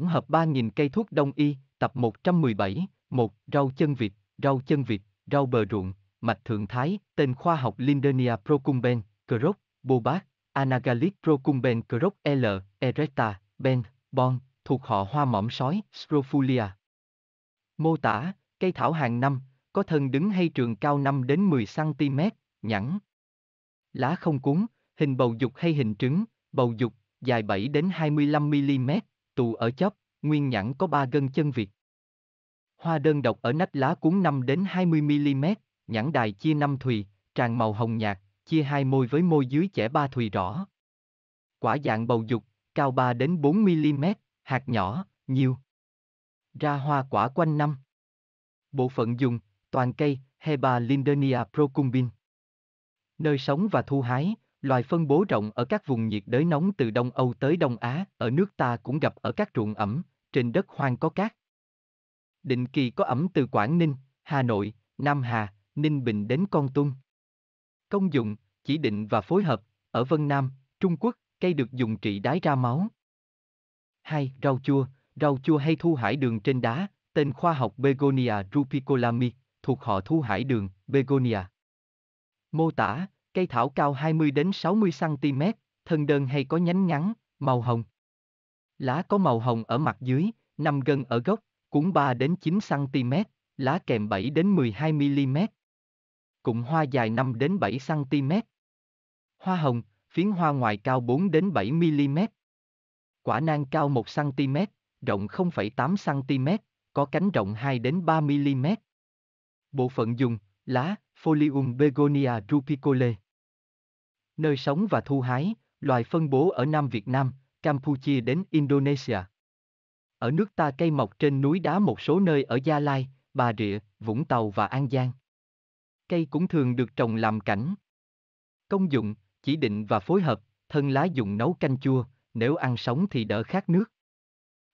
Tổng hợp 3.000 cây thuốc đông y, tập 117, 1. Rau chân vịt, rau chân vịt, rau bờ ruộng, mạch thượng thái, tên khoa học Lindenia procumbens, Croc, Bobac, Anagalic procumbens Croc L, Eretta, Ben, Bon, thuộc họ hoa mỏm sói, Scrofulia. Mô tả, cây thảo hàng năm, có thân đứng hay trường cao 5 đến 10 cm, nhẵn. Lá không cuốn, hình bầu dục hay hình trứng, bầu dục, dài 7 đến 25 mm, tù ở chóp, nguyên nhãn có 3 gân chân Việt. Hoa đơn độc ở nách lá cuốn 5 đến 20mm, nhãn đài chia 5 thùy, tràn màu hồng nhạt, chia hai môi với môi dưới chẻ 3 thùy rõ. Quả dạng bầu dục, cao 3 đến 4mm, hạt nhỏ, nhiều. Ra hoa quả quanh năm. Bộ phận dùng, toàn cây, Heba lindenia procumbin. Nơi sống và thu hái, Loài phân bố rộng ở các vùng nhiệt đới nóng từ Đông Âu tới Đông Á, ở nước ta cũng gặp ở các ruộng ẩm, trên đất hoang có cát. Định kỳ có ẩm từ Quảng Ninh, Hà Nội, Nam Hà, Ninh Bình đến Con Tum. Công dụng, chỉ định và phối hợp, ở Vân Nam, Trung Quốc, cây được dùng trị đái ra máu. 2. Rau chua, rau chua hay thu hải đường trên đá, tên khoa học Begonia rupicolami, thuộc họ thu hải đường, Begonia. Mô tả, Cây thảo cao 20 đến 60 cm, thân đơn hay có nhánh ngắn, màu hồng. Lá có màu hồng ở mặt dưới, nằm gần ở gốc, cuốn 3 đến 9 cm, lá kèm 7 đến 12 mm. Cụm hoa dài 5 đến 7 cm. Hoa hồng, phiến hoa ngoài cao 4 đến 7 mm. Quả nang cao 1 cm, rộng 0,8 cm, có cánh rộng 2 đến 3 mm. Bộ phận dùng, lá, Folium begonia rupicole. Nơi sống và thu hái, loài phân bố ở Nam Việt Nam, Campuchia đến Indonesia. Ở nước ta cây mọc trên núi đá một số nơi ở Gia Lai, Bà Rịa, Vũng Tàu và An Giang. Cây cũng thường được trồng làm cảnh. Công dụng, chỉ định và phối hợp, thân lá dùng nấu canh chua, nếu ăn sống thì đỡ khát nước.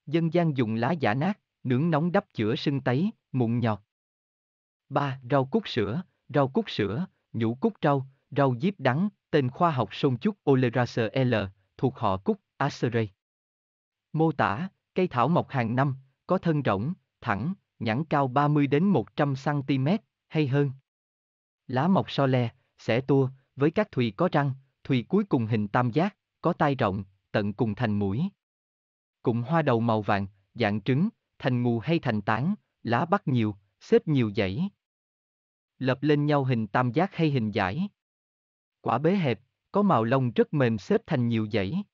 Dân gian dùng lá giả nát, nướng nóng đắp chữa sưng tấy, mụn nhọt. 3. Rau cúc sữa, rau cúc sữa, nhũ cúc rau, rau diếp đắng, tên khoa học sông chúc Oleraceae L, thuộc họ cúc Acerae. Mô tả, cây thảo mọc hàng năm, có thân rộng, thẳng, nhẵn cao 30 đến 100 cm hay hơn. Lá mọc so le, xẻ tua, với các thùy có răng, thùy cuối cùng hình tam giác, có tai rộng, tận cùng thành mũi. Cụm hoa đầu màu vàng, dạng trứng, thành ngù hay thành tán, lá bắt nhiều, xếp nhiều dãy lập lên nhau hình tam giác hay hình dải. Quả bế hẹp, có màu lông rất mềm xếp thành nhiều dãy.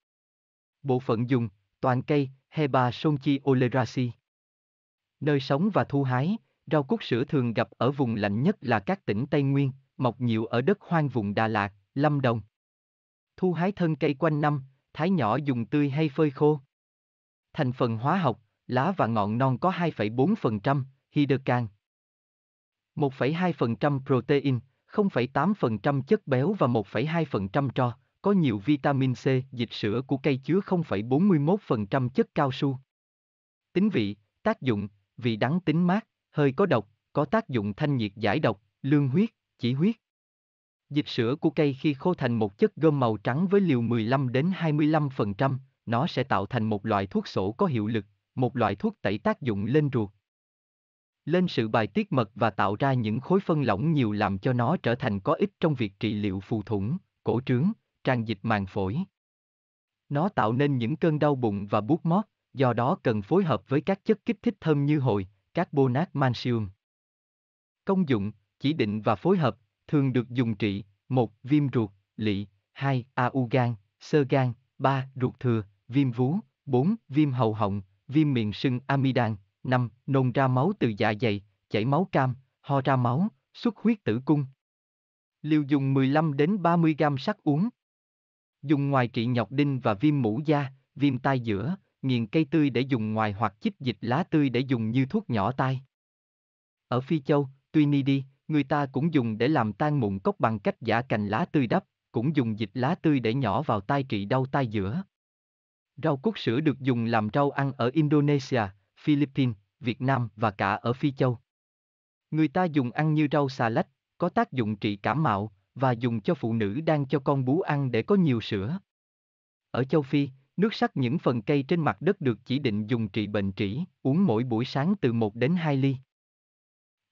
Bộ phận dùng, toàn cây, Heba sonchi oleracea. Nơi sống và thu hái, rau cúc sữa thường gặp ở vùng lạnh nhất là các tỉnh Tây Nguyên, mọc nhiều ở đất hoang vùng Đà Lạt, Lâm Đồng. Thu hái thân cây quanh năm, thái nhỏ dùng tươi hay phơi khô. Thành phần hóa học, lá và ngọn non có 2,4%, hydrocan, 1,2% protein, 0,8% chất béo và 1,2% tro, có nhiều vitamin C, dịch sữa của cây chứa 0,41% chất cao su. Tính vị, tác dụng, vị đắng tính mát, hơi có độc, có tác dụng thanh nhiệt giải độc, lương huyết, chỉ huyết. Dịch sữa của cây khi khô thành một chất gom màu trắng với liều 15 đến 25%, nó sẽ tạo thành một loại thuốc sổ có hiệu lực, một loại thuốc tẩy tác dụng lên ruột, lên sự bài tiết mật và tạo ra những khối phân lỏng nhiều làm cho nó trở thành có ích trong việc trị liệu phù thủng, cổ trướng, tràn dịch màng phổi. Nó tạo nên những cơn đau bụng và buốt mót, do đó cần phối hợp với các chất kích thích thơm như hồi, carbonat magnesium. Công dụng, chỉ định và phối hợp, thường được dùng trị, 1. Viêm ruột, lị, 2. Au gan, sơ gan, 3. Ruột thừa, viêm vú, 4. Viêm hầu họng, viêm miệng sưng amidan, 5. Nôn ra máu từ dạ dày, chảy máu cam, ho ra máu, xuất huyết tử cung. Liều dùng 15 đến 30 gram sắc uống. Dùng ngoài trị nhọc đinh và viêm mũ da, viêm tai giữa, nghiền cây tươi để dùng ngoài hoặc chích dịch lá tươi để dùng như thuốc nhỏ tai. Ở Phi Châu, tuy ni đi, người ta cũng dùng để làm tan mụn cốc bằng cách giả cành lá tươi đắp, cũng dùng dịch lá tươi để nhỏ vào tai trị đau tai giữa. Rau cốt sữa được dùng làm rau ăn ở Indonesia, Philippines, Việt Nam và cả ở Phi Châu. Người ta dùng ăn như rau xà lách, có tác dụng trị cảm mạo và dùng cho phụ nữ đang cho con bú ăn để có nhiều sữa. Ở châu Phi, nước sắc những phần cây trên mặt đất được chỉ định dùng trị bệnh trĩ, uống mỗi buổi sáng từ 1 đến 2 ly.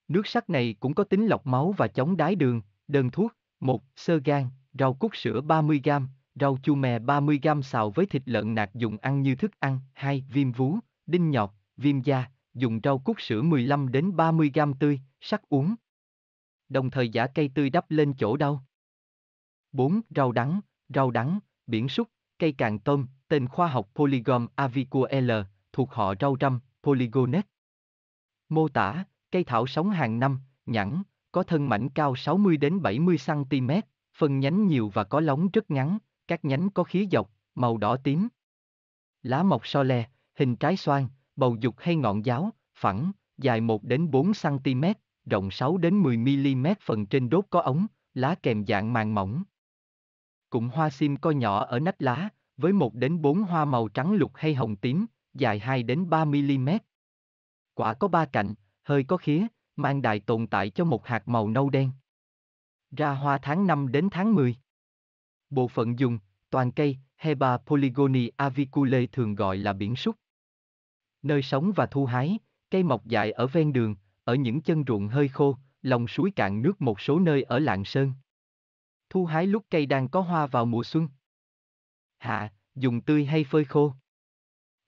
Nước sắc này cũng có tính lọc máu và chống đái đường, đơn thuốc, một, sơ gan, rau cúc sữa 30g, rau chu mè 30g xào với thịt lợn nạc dùng ăn như thức ăn, Hai, viêm vú, đinh nhọt, viêm da, dùng rau cúc sữa 15 đến 30 g tươi, sắc uống. Đồng thời giả cây tươi đắp lên chỗ đau. 4. Rau đắng, rau đắng, biển súc, cây càng tôm, tên khoa học Polygom avicul, thuộc họ rau răm, Polygonet. Mô tả, cây thảo sống hàng năm, nhẵn, có thân mảnh cao 60 đến 70 cm, phần nhánh nhiều và có lóng rất ngắn, các nhánh có khí dọc, màu đỏ tím. Lá mọc so le, hình trái xoan, bầu dục hay ngọn giáo, phẳng, dài 1 đến 4 cm, rộng 6 đến 10 mm phần trên đốt có ống, lá kèm dạng màng mỏng. Cụm hoa sim co nhỏ ở nách lá, với 1 đến 4 hoa màu trắng lục hay hồng tím, dài 2 đến 3 mm. Quả có ba cạnh, hơi có khía, mang đại tồn tại cho một hạt màu nâu đen. Ra hoa tháng 5 đến tháng 10. Bộ phận dùng, toàn cây, Heba polygoni aviculae thường gọi là biển súc, nơi sống và thu hái, cây mọc dại ở ven đường, ở những chân ruộng hơi khô, lòng suối cạn nước một số nơi ở Lạng Sơn. Thu hái lúc cây đang có hoa vào mùa xuân. Hạ, dùng tươi hay phơi khô.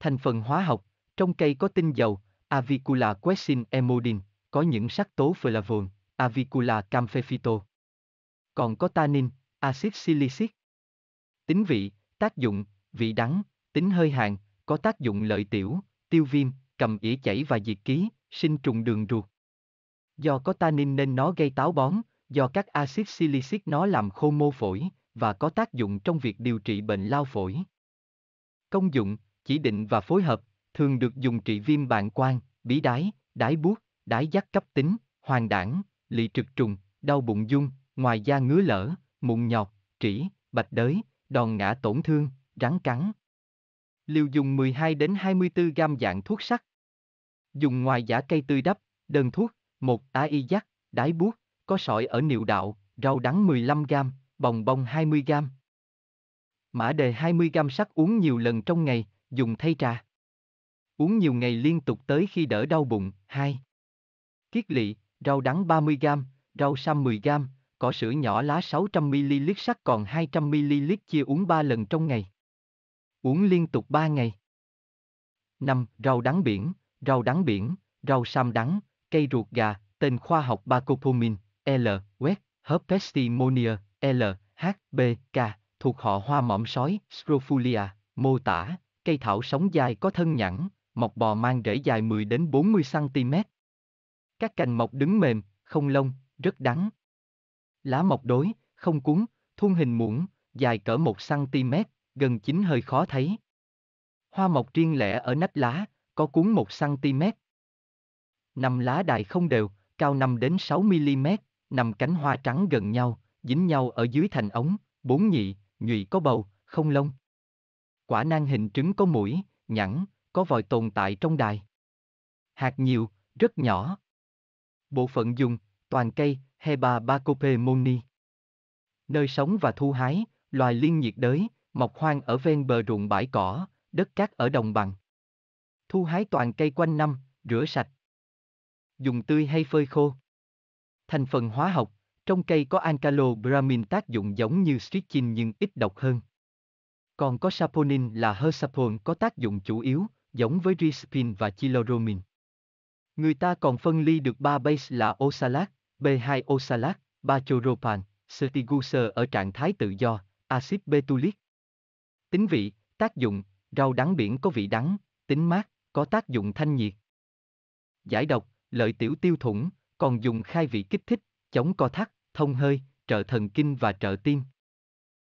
Thành phần hóa học, trong cây có tinh dầu, Avicula questin emodin, có những sắc tố flavone, Avicula campefito. Còn có tannin, axit silicic. Tính vị, tác dụng, vị đắng, tính hơi hàn, có tác dụng lợi tiểu, tiêu viêm, cầm ỉa chảy và diệt ký, sinh trùng đường ruột. Do có tannin nên nó gây táo bón, do các axit silicic nó làm khô mô phổi, và có tác dụng trong việc điều trị bệnh lao phổi. Công dụng, chỉ định và phối hợp, thường được dùng trị viêm bàn quang, bí đái, đái buốt, đái giác cấp tính, hoàng đảng, lị trực trùng, đau bụng dung, ngoài da ngứa lở, mụn nhọt, trĩ, bạch đới, đòn ngã tổn thương, rắn cắn, Liều dùng 12 đến 24 gam dạng thuốc sắc. Dùng ngoài giả cây tươi đắp, đơn thuốc, một y giác, đái buốt, có sỏi ở niệu đạo, rau đắng 15 gam, bồng bông 20 gam. Mã đề 20 gam sắc uống nhiều lần trong ngày, dùng thay trà. Uống nhiều ngày liên tục tới khi đỡ đau bụng. 2. Kiết lỵ, rau đắng 30 gam, rau sam 10 gam, cỏ sữa nhỏ lá 600ml sắc còn 200ml chia uống 3 lần trong ngày uống liên tục 3 ngày. 5. Rau đắng biển, rau đắng biển, rau sam đắng, cây ruột gà, tên khoa học Bacopomin, L, wet. Herpestimonia, L, H, B, K, thuộc họ hoa mỏm sói, Scrofulia, mô tả, cây thảo sống dài có thân nhẵn, mọc bò mang rễ dài 10 đến 40 cm. Các cành mọc đứng mềm, không lông, rất đắng. Lá mọc đối, không cuốn, thuôn hình muỗng, dài cỡ 1 cm, gần chín hơi khó thấy. Hoa mọc riêng lẻ ở nách lá, có cuốn 1 cm. Nằm lá đài không đều, cao 5 đến 6 mm, nằm cánh hoa trắng gần nhau, dính nhau ở dưới thành ống, bốn nhị, nhụy có bầu, không lông. Quả nang hình trứng có mũi, nhẵn, có vòi tồn tại trong đài. Hạt nhiều, rất nhỏ. Bộ phận dùng, toàn cây, Heba bacope moni. Nơi sống và thu hái, loài liên nhiệt đới, mọc hoang ở ven bờ ruộng bãi cỏ, đất cát ở đồng bằng. Thu hái toàn cây quanh năm, rửa sạch. Dùng tươi hay phơi khô. Thành phần hóa học, trong cây có alkalo bramin tác dụng giống như strychnine nhưng ít độc hơn. Còn có saponin là hersapon có tác dụng chủ yếu, giống với rispin và chiloromin. Người ta còn phân ly được ba base là oxalat, B2 oxalat, 3 choropan, ở trạng thái tự do, axit betulic, Tính vị, tác dụng, rau đắng biển có vị đắng, tính mát, có tác dụng thanh nhiệt. Giải độc, lợi tiểu tiêu thủng, còn dùng khai vị kích thích, chống co thắt, thông hơi, trợ thần kinh và trợ tim.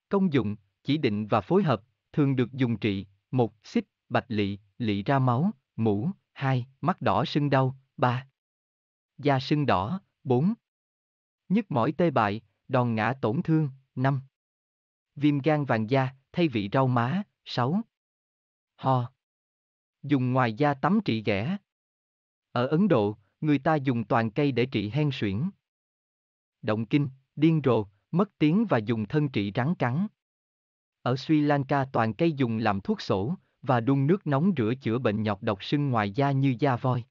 Công dụng, chỉ định và phối hợp, thường được dùng trị, một Xích, bạch lị, lị ra máu, mũ, hai Mắt đỏ sưng đau, ba Da sưng đỏ, bốn Nhức mỏi tê bại, đòn ngã tổn thương, năm Viêm gan vàng da, thay vị rau má, 6. Ho. Dùng ngoài da tắm trị ghẻ. Ở Ấn Độ, người ta dùng toàn cây để trị hen suyễn. Động kinh, điên rồ, mất tiếng và dùng thân trị rắn cắn. Ở Sri Lanka toàn cây dùng làm thuốc sổ, và đun nước nóng rửa chữa bệnh nhọc độc sưng ngoài da như da voi.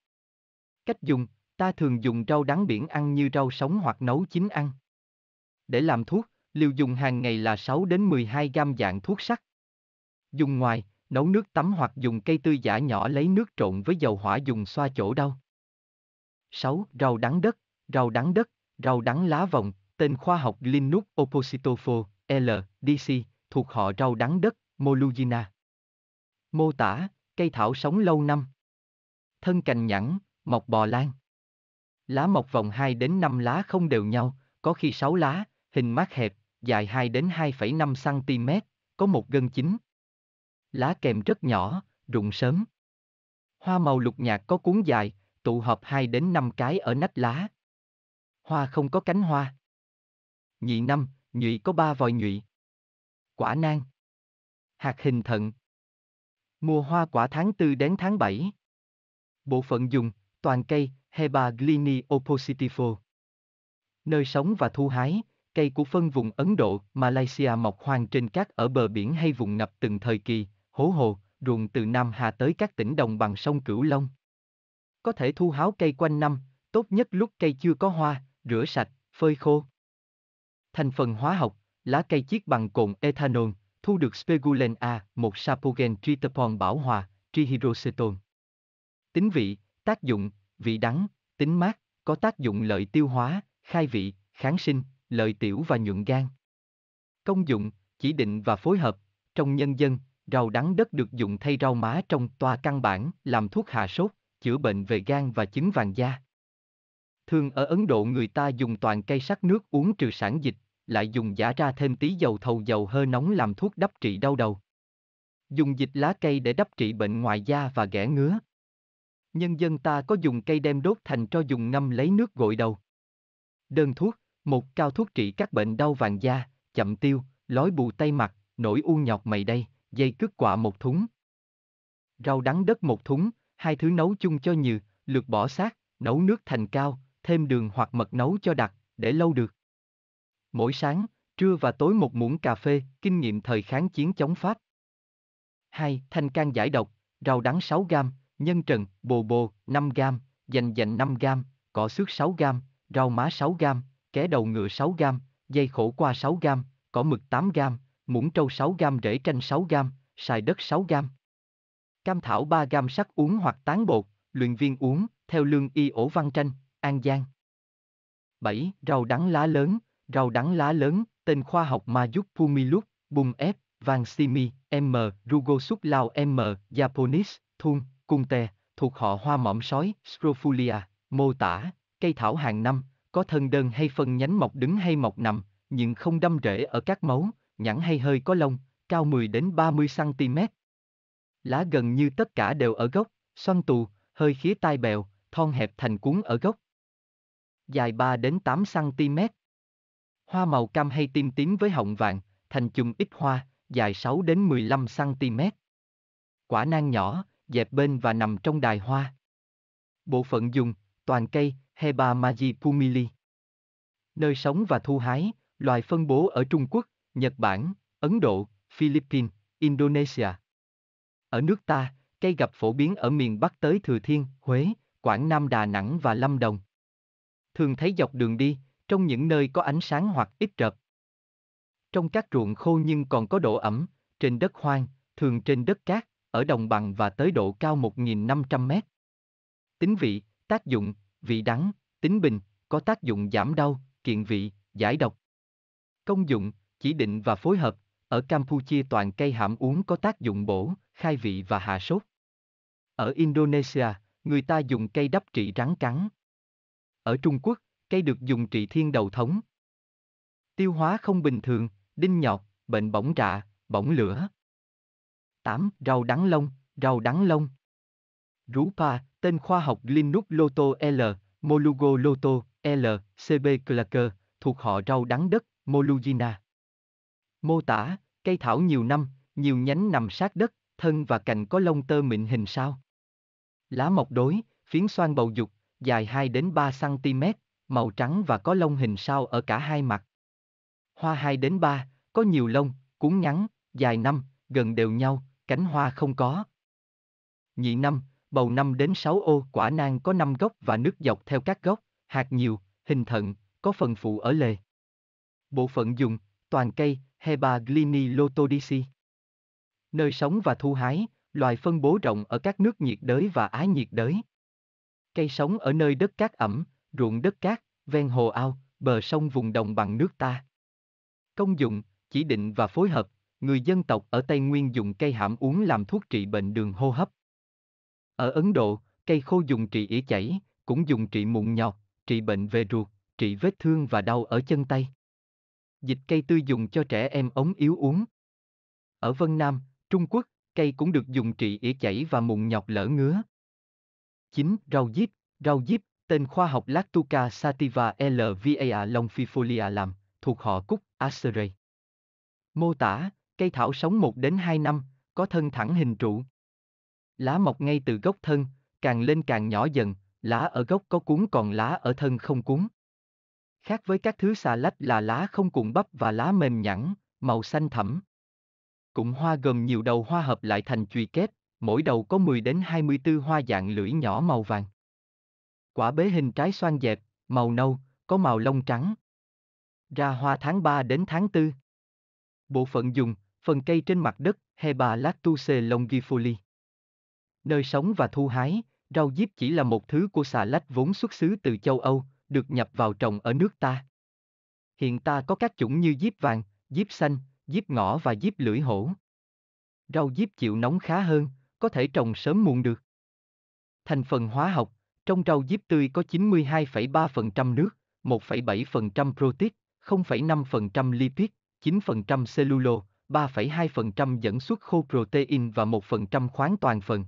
Cách dùng, ta thường dùng rau đắng biển ăn như rau sống hoặc nấu chín ăn. Để làm thuốc, liều dùng hàng ngày là 6 đến 12 gam dạng thuốc sắc. Dùng ngoài, nấu nước tắm hoặc dùng cây tươi giả nhỏ lấy nước trộn với dầu hỏa dùng xoa chỗ đau. 6. Rau đắng đất, rau đắng đất, rau đắng lá vòng, tên khoa học Linus oppositofo, DC., thuộc họ rau đắng đất, Molugina. Mô tả, cây thảo sống lâu năm. Thân cành nhẵn, mọc bò lan. Lá mọc vòng 2 đến 5 lá không đều nhau, có khi 6 lá, hình mát hẹp, dài 2 đến 2,5 cm, có một gân chính. Lá kèm rất nhỏ, rụng sớm. Hoa màu lục nhạt có cuốn dài, tụ hợp 2 đến 5 cái ở nách lá. Hoa không có cánh hoa. Nhị năm, nhụy có ba vòi nhụy. Quả nang. Hạt hình thận. Mùa hoa quả tháng 4 đến tháng 7. Bộ phận dùng, toàn cây, Heba glini oppositivo. Nơi sống và thu hái, Cây của phân vùng Ấn Độ, Malaysia mọc hoang trên cát ở bờ biển hay vùng ngập từng thời kỳ, hố hồ, ruộng từ Nam Hà tới các tỉnh đồng bằng sông Cửu Long. Có thể thu háo cây quanh năm, tốt nhất lúc cây chưa có hoa, rửa sạch, phơi khô. Thành phần hóa học, lá cây chiết bằng cồn ethanol, thu được spegulen A, một sapogen tritopon bảo hòa, trihydroceton. Tính vị, tác dụng, vị đắng, tính mát, có tác dụng lợi tiêu hóa, khai vị, kháng sinh, lợi tiểu và nhuận gan. Công dụng, chỉ định và phối hợp, trong nhân dân, rau đắng đất được dùng thay rau má trong toa căn bản, làm thuốc hạ sốt, chữa bệnh về gan và chứng vàng da. Thường ở Ấn Độ người ta dùng toàn cây sắc nước uống trừ sản dịch, lại dùng giả ra thêm tí dầu thầu dầu hơi nóng làm thuốc đắp trị đau đầu. Dùng dịch lá cây để đắp trị bệnh ngoài da và ghẻ ngứa. Nhân dân ta có dùng cây đem đốt thành cho dùng ngâm lấy nước gội đầu. Đơn thuốc một cao thuốc trị các bệnh đau vàng da, chậm tiêu, lói bù tay mặt, nổi u nhọt mày đây, dây cước quạ một thúng. Rau đắng đất một thúng, hai thứ nấu chung cho nhừ, lược bỏ xác, nấu nước thành cao, thêm đường hoặc mật nấu cho đặc, để lâu được. Mỗi sáng, trưa và tối một muỗng cà phê, kinh nghiệm thời kháng chiến chống Pháp. 2. Thanh can giải độc, rau đắng 6 gram, nhân trần, bồ bồ 5 gram, dành dành 5 gram, cỏ xước 6 gram, rau má 6 gram, Ké đầu ngựa 6 gam, dây khổ qua 6 gam, cỏ mực 8 gam, muỗng trâu 6 gam rễ chanh 6 gam, xài đất 6 gam. Cam thảo 3 gam sắc uống hoặc tán bột, luyện viên uống, theo lương y ổ văn tranh, An Giang. 7. Rau đắng lá lớn, rau đắng lá lớn, tên khoa học Majuk Pumilus, Bum F, Vang Simi, M, Rugosup Lao M, Japonis, Thun, Cung Tè, thuộc họ hoa mõm sói, Scrofulia, mô tả, cây thảo hàng năm, có thân đơn hay phân nhánh mọc đứng hay mọc nằm, nhưng không đâm rễ ở các mấu, nhẵn hay hơi có lông, cao 10 đến 30 cm. Lá gần như tất cả đều ở gốc, xoăn tù, hơi khía tai bèo, thon hẹp thành cuốn ở gốc. Dài 3 đến 8 cm. Hoa màu cam hay tim tím với họng vàng, thành chùm ít hoa, dài 6 đến 15 cm. Quả nang nhỏ, dẹp bên và nằm trong đài hoa. Bộ phận dùng, toàn cây, Heba Maji Pumili. Nơi sống và thu hái, loài phân bố ở Trung Quốc, Nhật Bản, Ấn Độ, Philippines, Indonesia. Ở nước ta, cây gặp phổ biến ở miền Bắc tới Thừa Thiên, Huế, Quảng Nam Đà Nẵng và Lâm Đồng. Thường thấy dọc đường đi, trong những nơi có ánh sáng hoặc ít rợp. Trong các ruộng khô nhưng còn có độ ẩm, trên đất hoang, thường trên đất cát, ở đồng bằng và tới độ cao 1.500 mét. Tính vị, tác dụng, vị đắng, tính bình, có tác dụng giảm đau, kiện vị, giải độc. Công dụng, chỉ định và phối hợp, ở Campuchia toàn cây hãm uống có tác dụng bổ, khai vị và hạ sốt. Ở Indonesia, người ta dùng cây đắp trị rắn cắn. Ở Trung Quốc, cây được dùng trị thiên đầu thống. Tiêu hóa không bình thường, đinh nhọt, bệnh bỏng rạ, bỏng lửa. 8. Rau đắng lông, rau đắng lông. Rupa, tên khoa học Linux Loto L, Molugo Loto L, CB Clacker, thuộc họ rau đắng đất, Molugina. Mô tả, cây thảo nhiều năm, nhiều nhánh nằm sát đất, thân và cành có lông tơ mịn hình sao. Lá mọc đối, phiến xoan bầu dục, dài 2 đến 3 cm, màu trắng và có lông hình sao ở cả hai mặt. Hoa 2 đến 3, có nhiều lông, cuốn ngắn, dài năm, gần đều nhau, cánh hoa không có. Nhị năm, bầu 5 đến 6 ô quả nang có 5 gốc và nước dọc theo các gốc, hạt nhiều, hình thận, có phần phụ ở lề. Bộ phận dùng, toàn cây, Heba glini lotodisi. Nơi sống và thu hái, loài phân bố rộng ở các nước nhiệt đới và ái nhiệt đới. Cây sống ở nơi đất cát ẩm, ruộng đất cát, ven hồ ao, bờ sông vùng đồng bằng nước ta. Công dụng, chỉ định và phối hợp, người dân tộc ở Tây Nguyên dùng cây hãm uống làm thuốc trị bệnh đường hô hấp. Ở Ấn Độ, cây khô dùng trị ỉ chảy, cũng dùng trị mụn nhọt, trị bệnh về ruột, trị vết thương và đau ở chân tay. Dịch cây tươi dùng cho trẻ em ống yếu uống. Ở Vân Nam, Trung Quốc, cây cũng được dùng trị ỉ chảy và mụn nhọt lở ngứa. 9. Rau diếp Rau diếp, tên khoa học Lactuca sativa lva longifolia làm, thuộc họ cúc Acerae. Mô tả, cây thảo sống 1 đến 2 năm, có thân thẳng hình trụ, Lá mọc ngay từ gốc thân, càng lên càng nhỏ dần, lá ở gốc có cuốn còn lá ở thân không cuốn. Khác với các thứ xà lách là lá không cuộn bắp và lá mềm nhẵn, màu xanh thẳm. Cụm hoa gồm nhiều đầu hoa hợp lại thành chùy kết, mỗi đầu có 10 đến 24 hoa dạng lưỡi nhỏ màu vàng. Quả bế hình trái xoan dẹp, màu nâu, có màu lông trắng. Ra hoa tháng 3 đến tháng 4. Bộ phận dùng, phần cây trên mặt đất, Heba lactuce longifolia. Nơi sống và thu hái, rau diếp chỉ là một thứ của xà lách vốn xuất xứ từ châu Âu, được nhập vào trồng ở nước ta. Hiện ta có các chủng như diếp vàng, diếp xanh, diếp ngõ và diếp lưỡi hổ. Rau diếp chịu nóng khá hơn, có thể trồng sớm muộn được. Thành phần hóa học, trong rau diếp tươi có 92,3% nước, 1,7% protein, 0,5% lipid, 9% cellulose, 3,2% dẫn xuất khô protein và 1% khoáng toàn phần.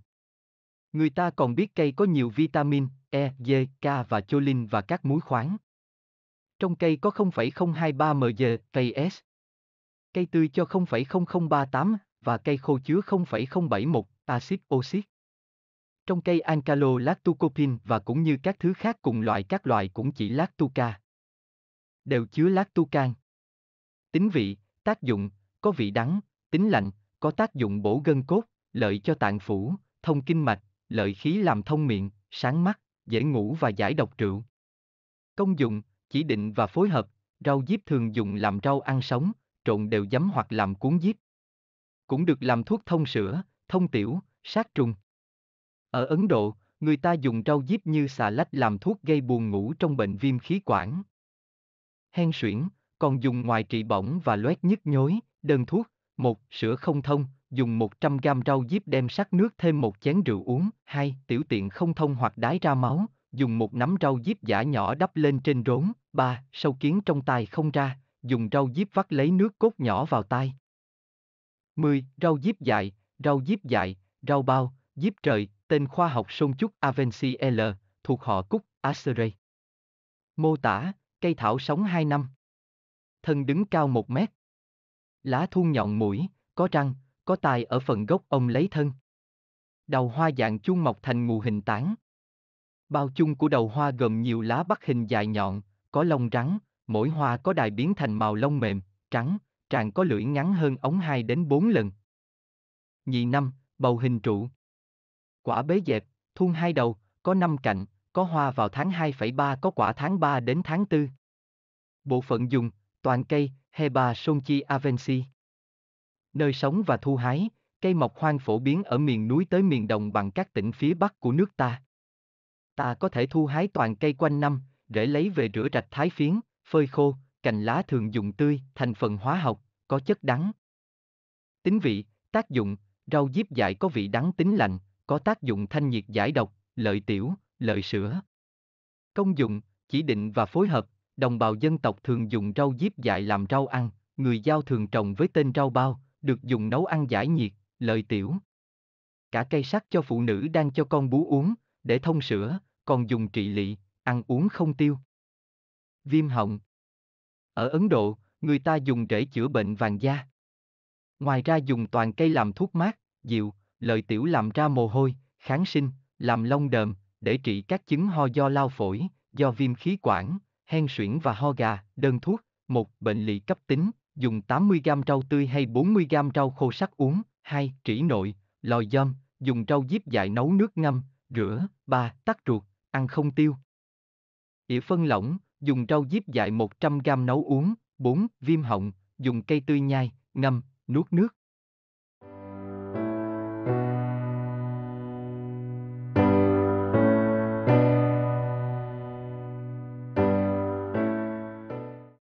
Người ta còn biết cây có nhiều vitamin E, D, K và choline và các muối khoáng. Trong cây có 0,023 mg PS. Cây tươi cho 0,0038 và cây khô chứa 0,071 axit oxit. Trong cây Ancalo lactucopin và cũng như các thứ khác cùng loại các loại cũng chỉ lactuca. Đều chứa lactucan. Tính vị, tác dụng, có vị đắng, tính lạnh, có tác dụng bổ gân cốt, lợi cho tạng phủ, thông kinh mạch, lợi khí làm thông miệng, sáng mắt, dễ ngủ và giải độc rượu. Công dụng, chỉ định và phối hợp, rau diếp thường dùng làm rau ăn sống, trộn đều giấm hoặc làm cuốn diếp. Cũng được làm thuốc thông sữa, thông tiểu, sát trùng. Ở Ấn Độ, người ta dùng rau diếp như xà lách làm thuốc gây buồn ngủ trong bệnh viêm khí quản. Hen suyễn, còn dùng ngoài trị bỏng và loét nhức nhối, đơn thuốc, một Sữa không thông, dùng 100 g rau diếp đem sắc nước thêm một chén rượu uống, 2. Tiểu tiện không thông hoặc đái ra máu, dùng một nắm rau diếp giả nhỏ đắp lên trên rốn, 3. Sâu kiến trong tai không ra, dùng rau diếp vắt lấy nước cốt nhỏ vào tai. 10. Rau diếp dại, rau diếp dại, rau bao, diếp trời, tên khoa học sôn trúc Avenci L, thuộc họ Cúc, Asere. Mô tả, cây thảo sống 2 năm. Thân đứng cao 1 mét. Lá thun nhọn mũi, có răng, có tài ở phần gốc ông lấy thân. Đào hoa dạng chuông mọc thành ngụ hình tán. Bao chung của đầu hoa gồm nhiều lá bắc hình dài nhọn, có lông rắn, mỗi hoa có đài biến thành màu lông mềm, trắng, tràng có lưỡi ngắn hơn ống 2 đến 4 lần. Nhị năm, bầu hình trụ. Quả bế dẹp, thun hai đầu, có 5 cạnh, có hoa vào tháng 2,3 có quả tháng 3 đến tháng 4. Bộ phận dùng, toàn cây, Heba Sonchi avensis nơi sống và thu hái, cây mộc hoang phổ biến ở miền núi tới miền đồng bằng các tỉnh phía bắc của nước ta. Ta có thể thu hái toàn cây quanh năm, để lấy về rửa rạch thái phiến, phơi khô, cành lá thường dùng tươi, thành phần hóa học, có chất đắng. Tính vị, tác dụng, rau diếp dại có vị đắng tính lạnh, có tác dụng thanh nhiệt giải độc, lợi tiểu, lợi sữa. Công dụng, chỉ định và phối hợp, đồng bào dân tộc thường dùng rau diếp dại làm rau ăn, người giao thường trồng với tên rau bao, được dùng nấu ăn giải nhiệt, lợi tiểu. Cả cây sắt cho phụ nữ đang cho con bú uống, để thông sữa, còn dùng trị lị, ăn uống không tiêu. Viêm họng Ở Ấn Độ, người ta dùng rễ chữa bệnh vàng da. Ngoài ra dùng toàn cây làm thuốc mát, dịu, lợi tiểu làm ra mồ hôi, kháng sinh, làm lông đờm, để trị các chứng ho do lao phổi, do viêm khí quản, hen suyễn và ho gà, đơn thuốc, một bệnh lý cấp tính, dùng 80g rau tươi hay 40g rau khô sắc uống. 2. Trĩ nội, lòi giom, dùng rau diếp dại nấu nước ngâm, rửa. 3. Tắc ruột, ăn không tiêu. Ỉa phân lỏng, dùng rau diếp dại 100g nấu uống. 4. Viêm họng, dùng cây tươi nhai, ngâm, nuốt nước.